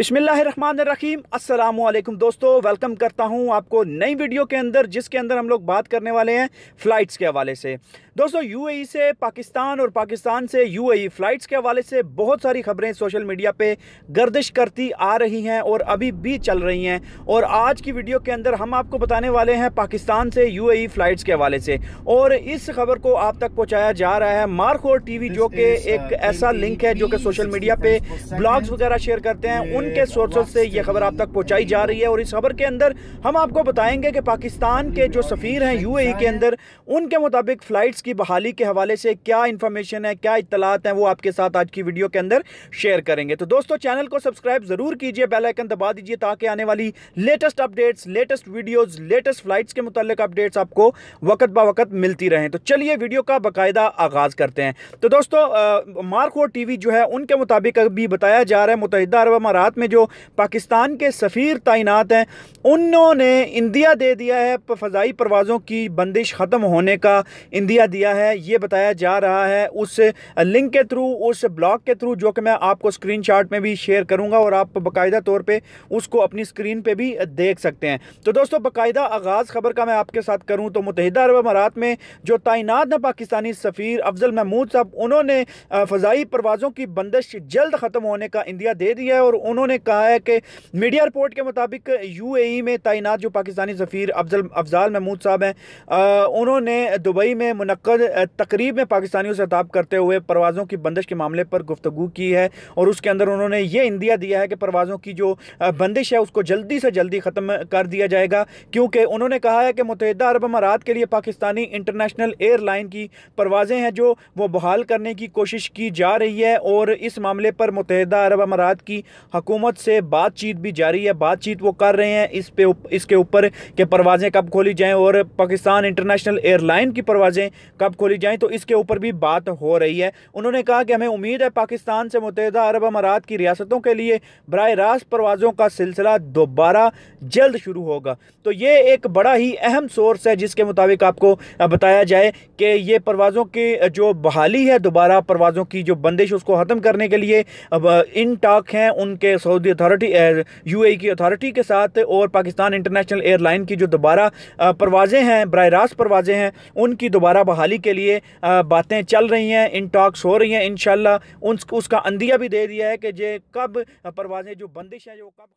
बिसमीम अल्लाम दोस्तों वेलकम करता हूं आपको नई वीडियो के अंदर जिसके अंदर हम लोग बात करने वाले हैं फ़्लाइट्स के हवाले से दोस्तों यूएई e से पाकिस्तान और पाकिस्तान से यूएई फ्लाइट्स e के हवाले से बहुत सारी खबरें सोशल मीडिया पे गर्दिश करती आ रही हैं और अभी भी चल रही हैं और आज की वीडियो के अंदर हम आपको बताने वाले हैं पाकिस्तान से यूएई फ्लाइट्स e के हवाले से और इस खबर को आप तक पहुंचाया जा रहा है मार्कोर टीवी जो कि uh, एक ऐसा लिंक है जो कि सोशल मीडिया पे ब्लॉग्स वगैरह शेयर करते हैं उनके सोर्सेज से ये खबर आप तक पहुँचाई जा रही है और इस खबर के अंदर हम आपको बताएंगे कि पाकिस्तान के जो सफ़ीर हैं यू के अंदर उनके मुताबिक फ्लाइट्स टिकट्स की बहाली के हवाले से क्या इन्फॉर्मेशन है क्या इतलात हैं वो आपके साथ आज की वीडियो के अंदर शेयर करेंगे तो दोस्तों चैनल को सब्सक्राइब ज़रूर कीजिए बेलाइकन दबा दीजिए ताकि आने वाली latest updates latest videos latest flights के मुतल अपडेट्स आपको वक्त ब वक्त मिलती रहें तो चलिए वीडियो का बाकायदा आगाज़ करते हैं तो दोस्तों मार्को वी जो है उनके मुताबिक अभी बताया जा रहा है मुतहदा अरब अमारात में जो पाकिस्तान के सफ़ीर तैनात हैं उन्होंने इंदिया दे दिया है फजाई परवाज़ों की बंदिश ख़त्म होने का इंदिया दिया है ये बताया जा रहा है उस लिंक के थ्रू उस ब्लॉग के थ्रू जो कि मैं आपको स्क्रीन शॉट में भी शेयर करूँगा और आप बाकायदा तौर पर उसको अपनी स्क्रीन पर भी देख सकते हैं तो दोस्तों बाकायदा आगाज़ ख़बर का मैं आपके साथ करूँ तो मुतहद अरब अमारात में जो तैनात है पाकिस्तानी सफ़ीर अफजल महमूद साहब उन्होंने फ़जाई परवाज़ों की बंदिश जल्द ख़त्म होने का इंदिया दे दिया है और उन्होंने कहा है कि मीडिया रिपोर्ट के मुताबिक यू ए यूएई में तैनात जो पाकिस्तानी सफ़ीर अफजल अफजाल महमूद साहब हैं उन्होंने दुबई में मनक़द तकरीब में पाकिस्तानियों से खताब करते हुए परवाज़ों की बंदिश के मामले पर गुफ्तु की है और उसके अंदर उन्होंने ये इंदिया दिया है कि परवाज़ों की जो बंदिश है उसको जल्दी से जल्दी ख़त्म कर दिया जाएगा क्योंकि उन्होंने कहा है कि मुतहदा अरब अमारात के लिए पाकिस्तानी इंटरनेशनल एयरलाइन की परवाज़ें हैं जो वो बहाल करने की कोशिश की जा रही है और इस मामले पर मुतहदा अरब अमारात की हकूमत से बातचीत भी जारी है बातचीत वो कर रहे हैं इस पे उप, इसके ऊपर के परवाजें कब खोली जाएं और पाकिस्तान इंटरनेशनल एयरलाइन की परवाजें कब खोली जाएं तो इसके ऊपर भी बात हो रही है उन्होंने कहा कि हमें उम्मीद है पाकिस्तान से मुतहदा अरब अमारात की रियासतों के लिए बर रास्त परवाज़ों का सिलसिला दोबारा जल्द शुरू होगा तो ये एक बड़ा ही अहम सोर्स है जिसके मुताबिक आपको बताया जाए कि ये परवाज़ों की जो बहाली है दोबारा परवाज़ों की जो बंदिश उसको ख़त्म करने के लिए अब इन टाक हैं उनके Saudi authority U K authority के साथ और पाकिस्तान इंटरनेशनल एयरलाइन की जो दोबारा परवाज़ें हैं बर रास्त परवाज़ें हैं उनकी दोबारा बहाली के लिए बातें चल रही हैं इन टॉक्स हो रही हैं इन उन उसका अंदिया भी दे दिया है कि जे कब परवाज़ें जो बंदिश हैं जो कब